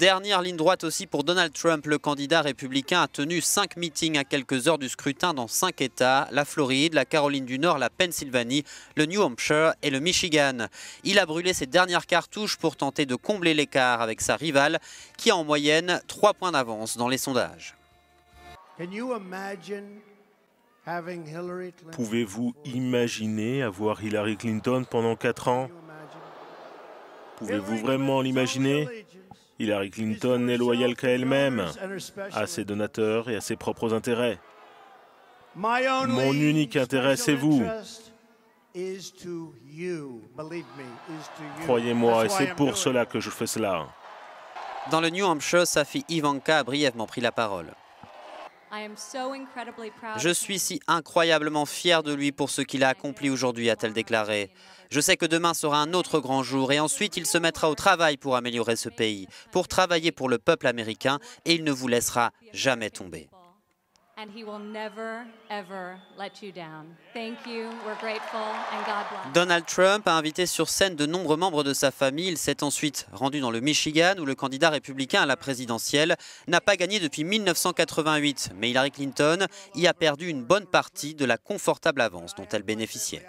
Dernière ligne droite aussi pour Donald Trump. Le candidat républicain a tenu cinq meetings à quelques heures du scrutin dans cinq États, la Floride, la Caroline du Nord, la Pennsylvanie, le New Hampshire et le Michigan. Il a brûlé ses dernières cartouches pour tenter de combler l'écart avec sa rivale qui a en moyenne trois points d'avance dans les sondages. Pouvez-vous imaginer avoir Hillary Clinton pendant 4 ans Pouvez-vous vraiment l'imaginer Hillary Clinton n'est loyale qu'à elle-même, à ses donateurs et à ses propres intérêts. Mon unique intérêt, c'est vous. Croyez-moi, et c'est pour cela que je fais cela. Dans le New Hampshire, sa fille Ivanka a brièvement pris la parole. Je suis si incroyablement fier de lui pour ce qu'il a accompli aujourd'hui, a-t-elle déclaré. Je sais que demain sera un autre grand jour et ensuite il se mettra au travail pour améliorer ce pays, pour travailler pour le peuple américain et il ne vous laissera jamais tomber. Donald Trump a invité sur scène de nombreux membres de sa famille. Il s'est ensuite rendu dans le Michigan où le candidat républicain à la présidentielle n'a pas gagné depuis 1988. Mais Hillary Clinton y a perdu une bonne partie de la confortable avance dont elle bénéficiait.